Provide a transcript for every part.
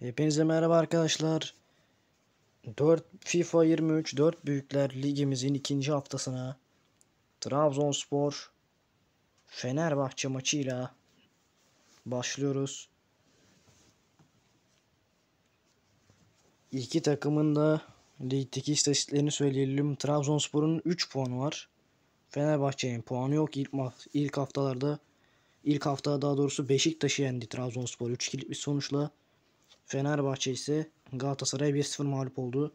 Hepinize merhaba arkadaşlar. 4 FIFA 23 4 büyükler ligimizin ikinci haftasına Trabzonspor Fenerbahçe maçıyla başlıyoruz. İki takımın da ligdeki istatistiklerini söyleyelim. Trabzonspor'un 3 puanı var. Fenerbahçe'nin puanı yok. İlk, ilk haftalarda ilk hafta daha doğrusu Beşiktaş'ı yendi Trabzonspor 3 kilit bir sonuçla. Fenerbahçe ise Galatasaray 1-0 mağlup oldu.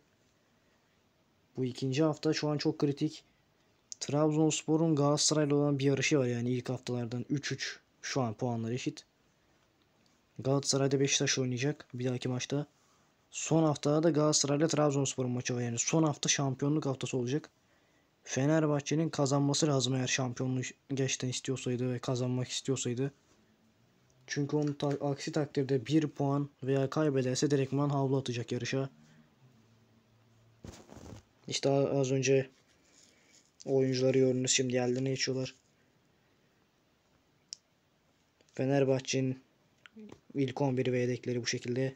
Bu ikinci hafta şu an çok kritik. Trabzonspor'un Galatasaray'la olan bir yarışı var yani ilk haftalardan 3-3 şu an puanlar eşit. Galatasaray'da Beşiktaş oynayacak bir dahaki maçta. Son haftada da Galatasaray'la Trabzonspor'un maçı var. Yani son hafta şampiyonluk haftası olacak. Fenerbahçe'nin kazanması lazım eğer şampiyonluğu gerçekten istiyorsaydı ve kazanmak istiyorsaydı. Çünkü onun ta aksi takdirde 1 puan veya kaybederse direktman havlu atacak yarışa. İşte az önce oyuncuları gördünüz şimdi yerlerine geçiyorlar. Fenerbahçe'nin ilk 11 ve yedekleri bu şekilde.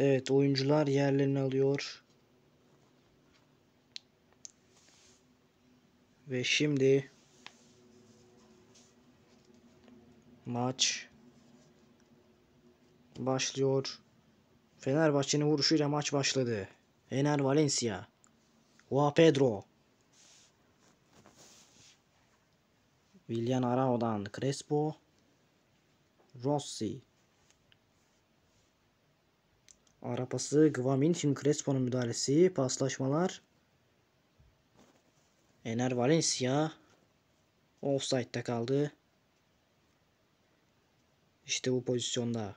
Evet oyuncular yerlerini alıyor. Ve şimdi maç başlıyor. Fenerbahçe'nin vuruşuyla maç başladı. Ener Valencia. Juan Pedro. William Arao'dan Crespo. Rossi. Ara pası Gvamin. Şimdi Crespo'nun müdahalesi. Paslaşmalar. Ener Valencia. Offside'da kaldı. İşte bu pozisyonda.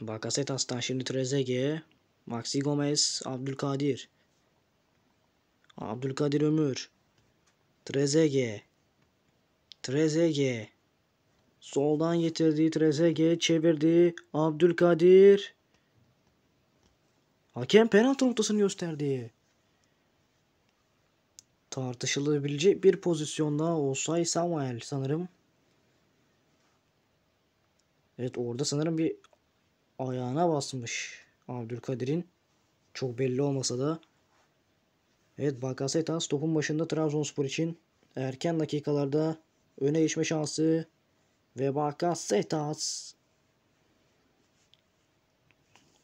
Bakasetas'tan şimdi Trezeguet. Maxi Gomez. Abdülkadir. Abdülkadir Ömür. Trezeguet. Trezeguet. Soldan getirdiği Trezege çevirdi. Abdülkadir. Hakem penaltı noktasını gösterdi. Tartışılabilecek bir pozisyonda Osay Samuel sanırım. Evet orada sanırım bir ayağına basmış Abdülkadir'in. Çok belli olmasa da. Evet Bakasetas topun başında Trabzonspor için erken dakikalarda öne geçme şansı ve Bakasetas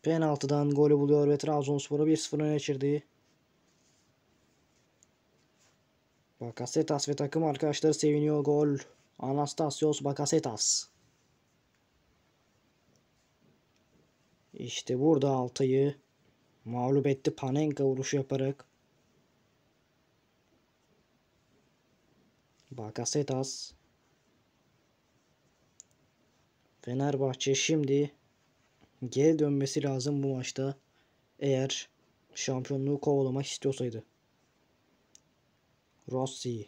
penaltıdan golü buluyor ve Trabzonspor'u 1-0 öne geçirdi. Bakasetas ve takım arkadaşları seviniyor. Gol Anastasios Bakasetas. İşte burada Altay'ı mağlup etti. Panenka vuruşu yaparak. Bakasetas Fenerbahçe şimdi geri dönmesi lazım bu maçta. Eğer şampiyonluğu kovalamak istiyorsaydı. Rossi.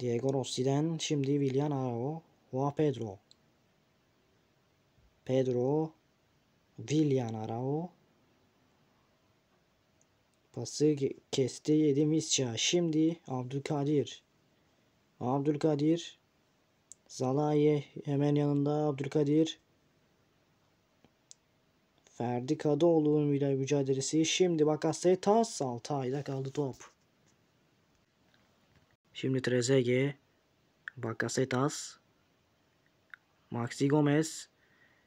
Diego Rossi'den şimdi William Arao. Juan Pedro. Pedro. William Arao. Pası kesti yedi Mischa. Şimdi Abdülkadir. Abdülkadir. Zalaye hemen yanında Abdülkadir. Ferdi Kadıoğlu'nun mücadelesi. Şimdi Bakassay tas 6 kaldı top. Şimdi Trezege. Bakasetas. Maxi Gomez.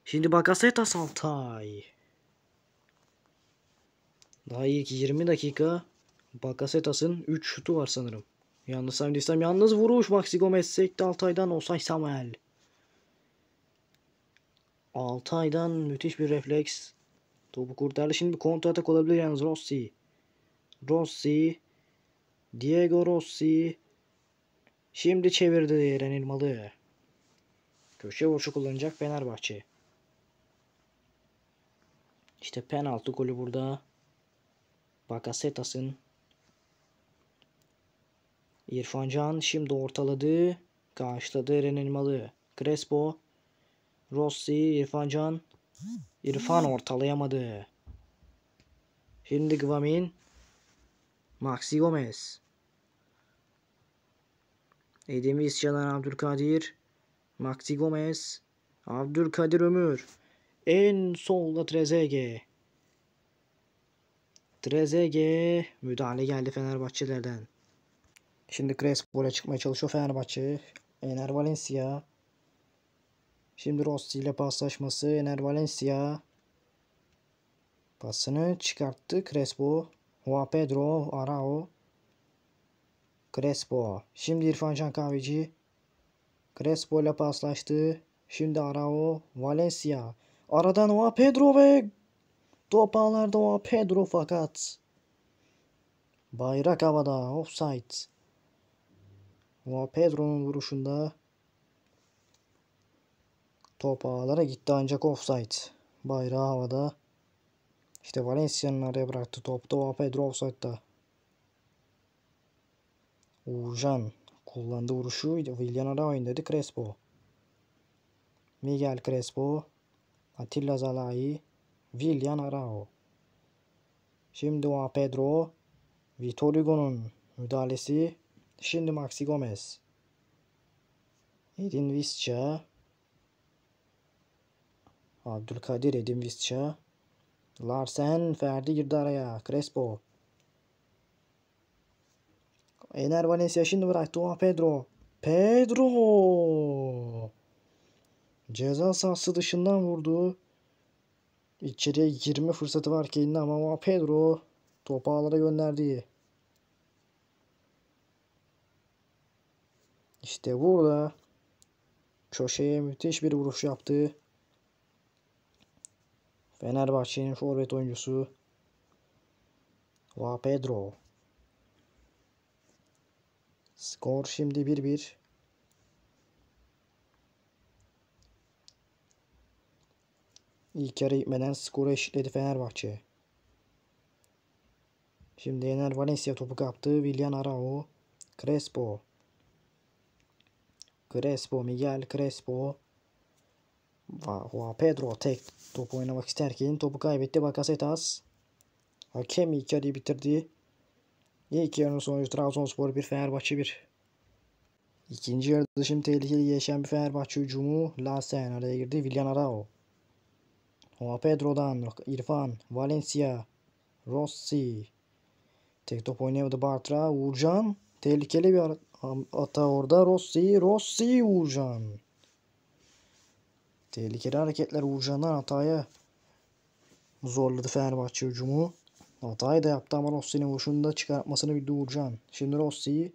Şimdi Bakasetas 6 ay. Daha ilk 20 dakika Bakasetas'ın 3 şutu var sanırım. Yalnız Samdistam yalnız vuruş. Maxi Gomez sekti Altay'dan Osay Samuel. Altay'dan müthiş bir refleks. Topu kurtardı. Şimdi bir kontra atak olabilir yalnız Rossi. Rossi. Diego Rossi. Şimdi çevirdi Eren İlmalı. Köşe vuruşu kullanacak Fenerbahçe. İşte penaltı golü burada. Bakasetas'ın İrfan Can şimdi ortaladı. Karşıladı Eren Elmalı. Crespo. Rossi. İrfan Can. İrfan ortalayamadı. Şimdi Gvamin. Maxi Gomez. Edemiz Çalan Abdülkadir. Maxi Gomez. Abdülkadir Ömür. En solda Trezege. Trezege müdahale geldi Fenerbahçelerden. Şimdi Crespo'ya çıkmaya çalışıyor Fenerbahçe. Ener Valencia. Şimdi Rossi ile paslaşması. Ener Valencia. Pasını çıkarttı Crespo. Juan Pedro Arao. Crespo. Şimdi İrfan Can Kahveci. Crespo ile paslaştı. Şimdi Arao. Valencia. Aradan Juan Pedro ve top ağlarda Juan Pedro fakat bayrak havada offside. Ama Pedro'nun vuruşunda top ağlara gitti ancak offside. Bayrağı havada. İşte Valencia'nın araya bıraktı topta. Ama Pedro offside'da. Uğurcan kullandı vuruşu. Willian ara oynadı. Crespo. Miguel Crespo. Atilla Zalai. Willian Arao. Şimdi Juan Pedro. Vitor Hugo'nun müdahalesi. Şimdi Maxi Gomez. Edin Visca. Abdülkadir Edin Visca. Larsen Ferdi girdi araya. Crespo. Ener Valencia şimdi bıraktı. O Pedro. Pedro. Ceza sahası dışından vurdu. İçeriye 20 fırsatı var ki ama Pedro topu ağlara gönderdi. İşte burada köşeye müthiş bir vuruş yaptı. Fenerbahçe'nin forvet oyuncusu Va Pedro. Skor şimdi 1-1. İlk yarı gitmeden skoru eşitledi Fenerbahçe. Şimdi Ener Valencia topu kaptı. William Arao. Crespo. Crespo, Miguel Crespo. Juan Pedro tek topu oynamak isterken topu kaybetti. Bakasetas. Hakem İkari bitirdi. İlk yarının sonucu Trabzonspor 1 Fenerbahçe 1. İkinci yarıda şimdi tehlikeli yaşayan bir Fenerbahçe hücumu Lassen araya girdi. Villan Arao. Juan Pedro'dan İrfan, Valencia, Rossi. Tek top oynayamadı Bartra. Uğurcan tehlikeli bir Ata orada Rossi'yi Rossi'yi Uğurcan. Tehlikeli hareketler Uğurcan'dan hataya zorladı Fenerbahçe hücumu. Hatayı da yaptı ama Rossi'nin vuruşunu da çıkartmasını bildi Uğurcan. Şimdi Rossi'yi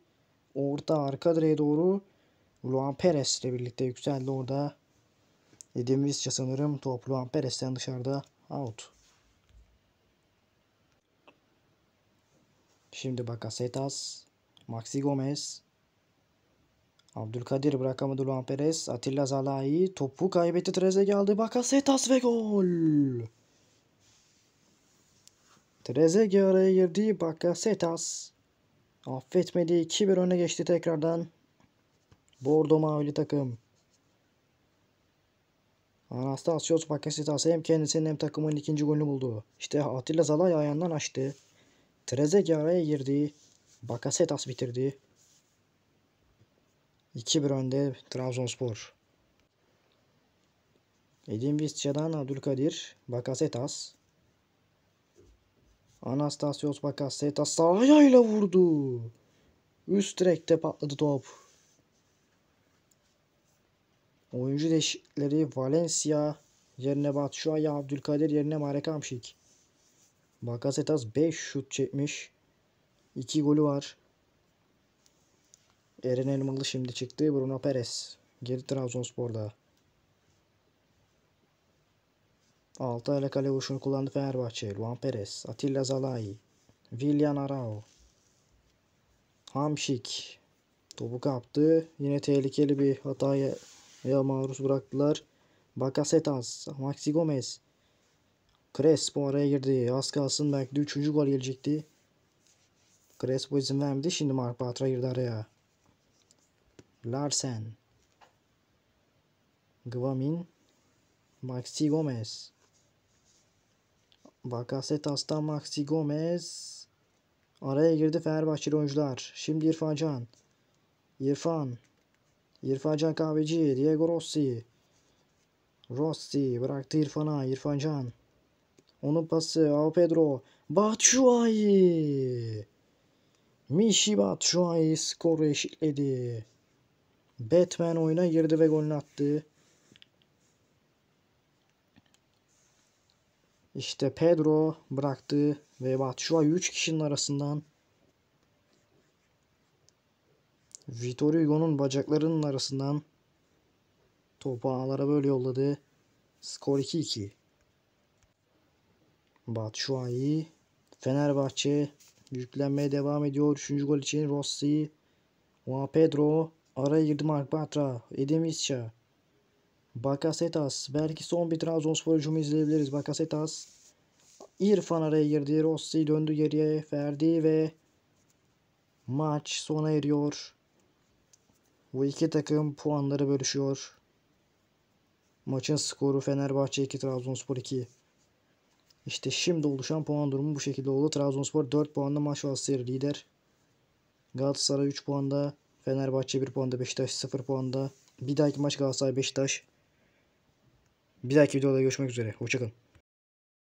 orta arka direğe doğru Luan Perez ile birlikte yükseldi orada. Edin Visca sanırım top Luan Perez'den dışarıda out. Şimdi Bakasetas, Maxi Gomez, Abdülkadir bırakamadı Luan Perez. Atilla Zalai topu kaybetti. Trezege aldı. Bakasetas ve gol. Trezege araya girdi. Bakasetas affetmedi. 2-1 öne geçti tekrardan. Bordo mavili takım. Anastasios Bakasetas hem kendisinin hem takımın ikinci golünü buldu. İşte Atilla Zalai ayağından açtı. Trezege araya girdi. Bakasetas bitirdi. 2-1 önde Trabzonspor. Edin Vizca'dan Abdülkadir Bakasetas. Anastasios Bakasetas sağ vurdu. Üst direkte patladı top. Oyuncu değişikleri Valencia yerine Batshuayi, Abdülkadir yerine Marek Amşik. Bakasetas 5 şut çekmiş. 2 golü var. Eren Elmalı şimdi çıktı. Bruno Perez. Geri Trabzonspor'da. 6 aylık kale vuruşunu kullandı Fenerbahçe. Luan Perez. Atilla Zalai. Willian Arao. Hamşik. Topu kaptı. Yine tehlikeli bir hataya ya maruz bıraktılar. Bakasetas. Maxi Gomez. Crespo araya girdi. Az kalsın belki de 3. gol gelecekti. Crespo izin vermedi. Şimdi Mark Bartra girdi araya. Larsen, Gwamin, Maxi Gomez, Bakasetas'tan Maxi Gomez, araya girdi Fenerbahçeli oyuncular. Şimdi İrfan Can, İrfan, İrfan Can Kahveci, Diego Rossi, Rossi bıraktı İrfan'a, İrfan Can. Onun pası Ao Pedro, Batshuayi, Mişi Batshuayi skoru eşitledi. Batman oyuna girdi ve golünü attı. İşte Pedro bıraktı ve Batshuayi 3 kişinin arasından Vitor Hugo'nun bacaklarının arasından topu ağlara böyle yolladı. Skor 2-2. Batshuayi Fenerbahçe yüklenmeye devam ediyor. 3. gol için Rossi Juan Pedro Araya girdi Mark Batra. Edem Bakasetas. Belki son bir Trabzonspor hücumu izleyebiliriz. Bakasetas. İrfan araya girdi. Rossi döndü geriye. Ferdi ve maç sona eriyor. Bu iki takım puanları bölüşüyor. Maçın skoru Fenerbahçe 2 Trabzonspor 2. İşte şimdi oluşan puan durumu bu şekilde oldu. Trabzonspor 4 puanda maç vasıtayla lider. Galatasaray 3 puanda. Fenerbahçe 1 puanda, Beşiktaş 0 puanda. Bir dahaki maç Galatasaray Beşiktaş. Bir dahaki videoda görüşmek üzere. Hoşçakalın.